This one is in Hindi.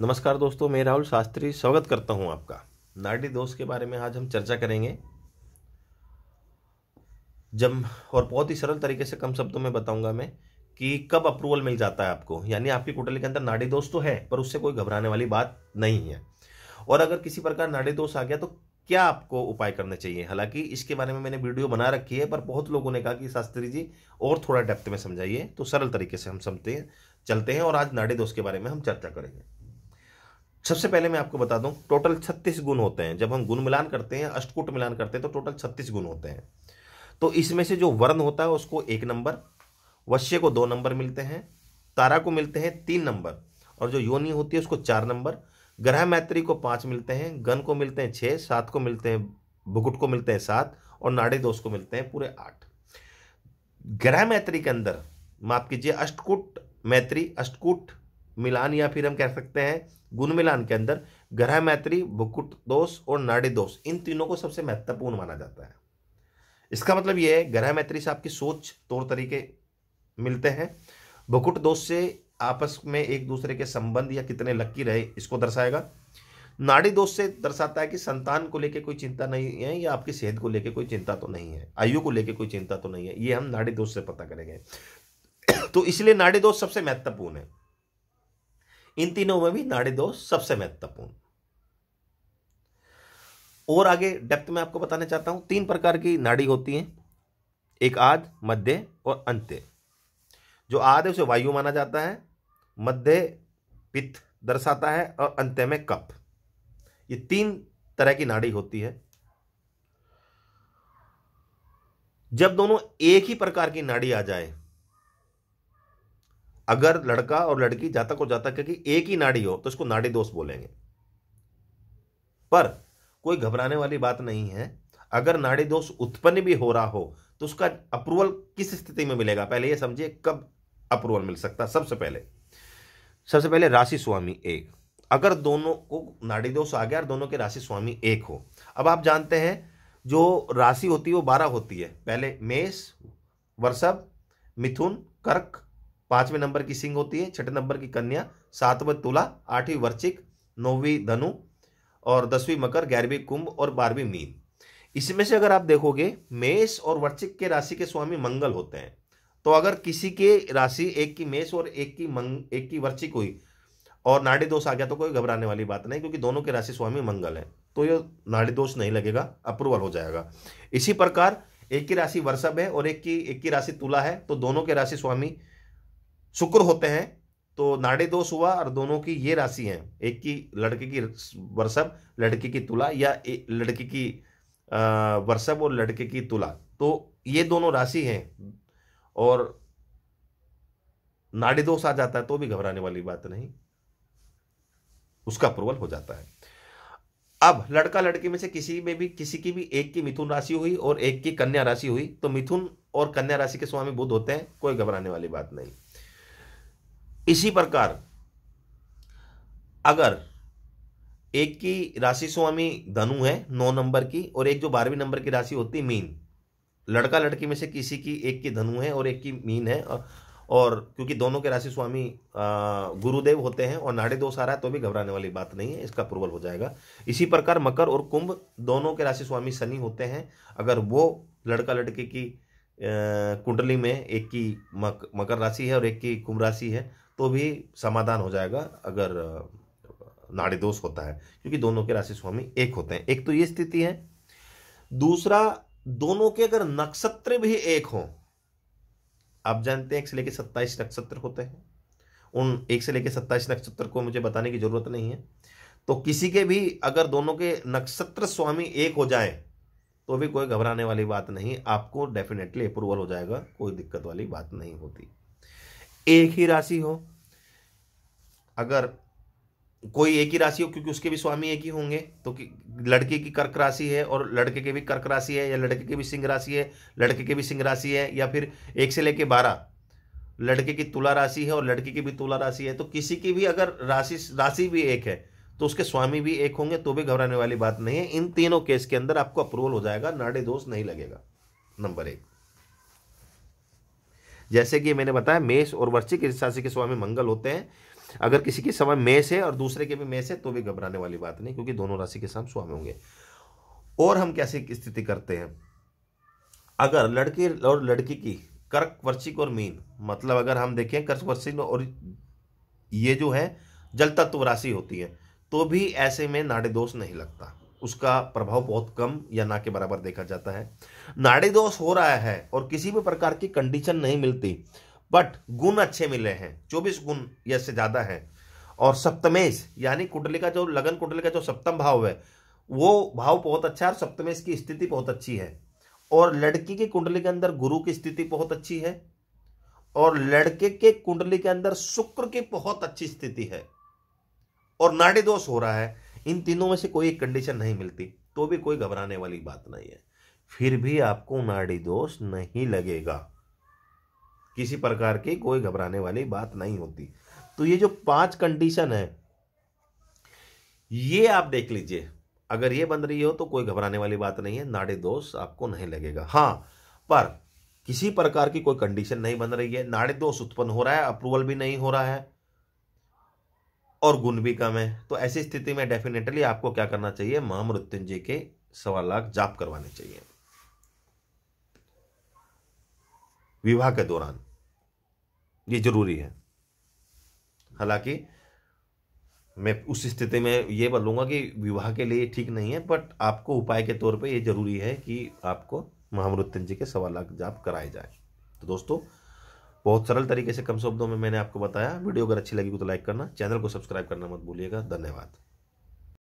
नमस्कार दोस्तों मैं राहुल शास्त्री स्वागत करता हूं आपका नाडी दोष के बारे में आज हम चर्चा करेंगे जब और बहुत ही सरल तरीके से कम शब्दों में बताऊंगा मैं कि कब अप्रूवल मिल जाता है आपको यानी आपकी कुटली के अंदर नाड़ी दोष तो है पर उससे कोई घबराने वाली बात नहीं है और अगर किसी प्रकार नाड़ी दोष आ गया तो क्या आपको उपाय करने चाहिए हालांकि इसके बारे में मैंने वीडियो बना रखी है पर बहुत लोगों ने कहा कि शास्त्री जी और थोड़ा डेप्थ में समझाइए तो सरल तरीके से हम समझते हैं चलते हैं और आज नाड़ी दोष के बारे में हम चर्चा करेंगे सबसे पहले मैं आपको बता दूं टोटल 36 गुण होते हैं जब हम गुण मिलान करते हैं अष्टकूट मिलान करते हैं तो टोटल 36 गुण होते हैं तो इसमें से जो वर्ण होता है उसको एक नंबर वश्य को दो नंबर मिलते हैं तारा को मिलते हैं तीन नंबर और जो योनि होती है उसको चार नंबर ग्रह मैत्री को पाँच मिलते हैं गन को मिलते हैं छः सात को मिलते हैं भुकुट को मिलते हैं सात और नाड़े दोष को मिलते हैं पूरे आठ ग्रह मैत्री के अंदर माफ कीजिए अष्टकूट मैत्री अष्टकूट मिलान या फिर हम कह सकते हैं गुण मिलान के अंदर ग्रह मैत्री भुकुट दोष और नाड़ी दोष इन तीनों को सबसे महत्वपूर्ण माना जाता है इसका मतलब यह है ग्रह मैत्री से आपकी सोच तौर तरीके मिलते हैं भुकुट दोष से आपस में एक दूसरे के संबंध या कितने लक्की रहे इसको दर्शाएगा नाड़ी दोष से दर्शाता है कि संतान को लेकर कोई चिंता नहीं है या आपकी सेहत को लेकर कोई चिंता तो नहीं है आयु को लेकर कोई चिंता तो नहीं है ये हम नाड़ी दोष से पता करेंगे तो इसलिए नाड़ी दोष सबसे महत्वपूर्ण है इन तीनों में भी नाड़ी दोष सबसे महत्वपूर्ण और आगे डेप्थ में आपको बताना चाहता हूं तीन प्रकार की नाड़ी होती है एक आद मध्य और अंत्य जो आद है उसे वायु माना जाता है मध्य पित्त दर्शाता है और अंत्य में कप ये तीन तरह की नाड़ी होती है जब दोनों एक ही प्रकार की नाड़ी आ जाए अगर लड़का और लड़की जातक और जातक क्योंकि एक ही नाड़ी हो तो इसको नाड़ी दोष बोलेंगे पर कोई घबराने वाली बात नहीं है अगर नाड़ी दोष उत्पन्न भी हो रहा हो तो उसका अप्रूवल किस स्थिति में मिलेगा पहले ये समझिए कब अप्रूवल मिल सकता सबसे पहले सबसे पहले राशि स्वामी एक अगर दोनों को नाड़ी दोष आ गया और दोनों के राशि स्वामी एक हो अब आप जानते हैं जो राशि होती है वो बारह होती है पहले मेष वर्षभ मिथुन कर्क पांचवें नंबर की सिंह होती है छठे नंबर की कन्या सातवें तुला आठवीं वर्चिक नौवीं धनु और दसवीं मकर ग्यारहवीं कुंभ और बारहवीं मीन इसमें से अगर आप देखोगे मेष और वर्चिक के राशि के स्वामी मंगल होते हैं तो अगर किसी के राशि एक की मेष और एक की मंग एक की वर्चिक हुई और नाड़ी दोष आ गया तो कोई घबराने वाली बात नहीं क्योंकि दोनों के राशि स्वामी मंगल है तो ये नाड़ी दोष नहीं लगेगा अप्रूवल हो जाएगा इसी प्रकार एक की राशि वर्षभ है और एक की एक की राशि तुला है तो दोनों के राशि स्वामी शुक्र होते हैं तो नाड़ी दोष हुआ और दोनों की ये राशि है एक की लड़के की वर्षभ लड़के की तुला या लड़के की वर्षभ और लड़के की तुला तो ये दोनों राशि हैं और नाड़ी दोष आ जाता है तो भी घबराने वाली बात नहीं उसका अप्रूवल हो जाता है अब लड़का लड़की में से किसी में भी किसी की भी एक की मिथुन राशि हुई और एक की कन्या राशि हुई तो मिथुन और कन्या राशि के स्वामी बुद्ध होते हैं कोई घबराने वाली बात नहीं इसी प्रकार अगर एक की राशि स्वामी धनु है नौ नंबर की और एक जो बारहवीं नंबर की राशि होती है मीन लड़का लड़की में से किसी की एक की धनु है और एक की मीन है और, क्योंकि दोनों के राशि स्वामी गुरुदेव होते हैं और नाड़े दोष आ रहा है तो भी घबराने वाली बात नहीं है इसका अप्रूवल हो जाएगा इसी प्रकार मकर और कुंभ दोनों के राशि स्वामी शनि होते हैं अगर वो लड़का लड़के की कुंडली में एक की मक, मकर राशि है और एक की कुंभ राशि है तो भी समाधान हो जाएगा अगर नाड़ी दोष होता है क्योंकि दोनों के राशि स्वामी एक होते हैं एक तो ये स्थिति है दूसरा दोनों के अगर नक्षत्र भी एक हो आप जानते हैं एक से लेकर सत्ताईस नक्षत्र होते हैं उन एक से लेकर सत्ताईस नक्षत्र को मुझे बताने की जरूरत नहीं है तो किसी के भी अगर दोनों के नक्षत्र स्वामी एक हो जाए तो भी कोई घबराने वाली बात नहीं आपको डेफिनेटली अप्रूवल हो जाएगा कोई दिक्कत वाली बात नहीं होती एक ही राशि हो अगर कोई एक ही राशि हो क्योंकि उसके भी स्वामी एक ही होंगे तो कि लड़के की कर्क राशि है और लड़के के भी कर्क राशि है या लड़के के भी सिंह राशि है लड़के के भी सिंह राशि है या फिर एक से लेके बारह लड़के की तुला राशि है और लड़की की भी तुला राशि है तो किसी की भी अगर राशि राशि भी एक है तो उसके स्वामी भी एक होंगे तो भी घबराने वाली बात नहीं है इन तीनों केस के अंदर आपको अप्रूवल हो जाएगा नाड़े दोष नहीं लगेगा नंबर एक जैसे कि मैंने बताया मेष और वर्षिक इस राशि के स्वामी मंगल होते हैं अगर किसी के समय मेष है और दूसरे के भी मेष है तो भी घबराने वाली बात नहीं क्योंकि दोनों राशि के साथ स्वामी होंगे और हम कैसी स्थिति करते हैं अगर लड़के और लड़की की कर्क वर्षिक और मीन मतलब अगर हम देखें कर्क वर्षिक और ये जो है जल तत्व राशि होती है तो भी ऐसे में नाड़ी दोष नहीं लगता उसका प्रभाव बहुत कम या ना के बराबर देखा जाता है नाड़ी दोष हो रहा है और किसी भी प्रकार की कंडीशन नहीं मिलती बट गुण अच्छे मिले हैं चौबीस गुण या से ज़्यादा है और सप्तमेश यानी कुंडली का जो लगन कुंडली का जो सप्तम भाव है वो भाव बहुत अच्छा है और सप्तमेश की स्थिति बहुत अच्छी है और लड़की की कुंडली के अंदर गुरु की स्थिति बहुत अच्छी है और लड़के के कुंडली के अंदर शुक्र की बहुत अच्छी स्थिति है और नाड़ी दोष हो रहा है इन तीनों में से कोई एक कंडीशन नहीं मिलती तो भी कोई घबराने वाली बात नहीं है फिर भी आपको नाड़ी दोष नहीं लगेगा किसी प्रकार की कोई घबराने वाली बात नहीं होती तो ये जो पांच कंडीशन है ये आप देख लीजिए अगर ये बन रही हो तो कोई घबराने वाली बात नहीं है नाड़ी दोष आपको नहीं लगेगा हाँ पर किसी प्रकार की कोई कंडीशन नहीं बन रही है नाड़ी दोष उत्पन्न हो रहा है अप्रूवल भी नहीं हो रहा है और गुण भी कम है तो ऐसी स्थिति में डेफिनेटली आपको क्या करना चाहिए महामृत्युंजय के सवा लाख जाप करवाने चाहिए विवाह के दौरान ये जरूरी है हालांकि मैं उस स्थिति में ये बोलूंगा कि विवाह के लिए ठीक नहीं है बट आपको उपाय के तौर पे ये जरूरी है कि आपको महामृत्युंजय के सवा लाख जाप कराए जाए तो दोस्तों बहुत सरल तरीके से कम शब्दों में मैंने आपको बताया वीडियो अगर अच्छी लगी तो लाइक करना चैनल को सब्सक्राइब करना मत भूलिएगा धन्यवाद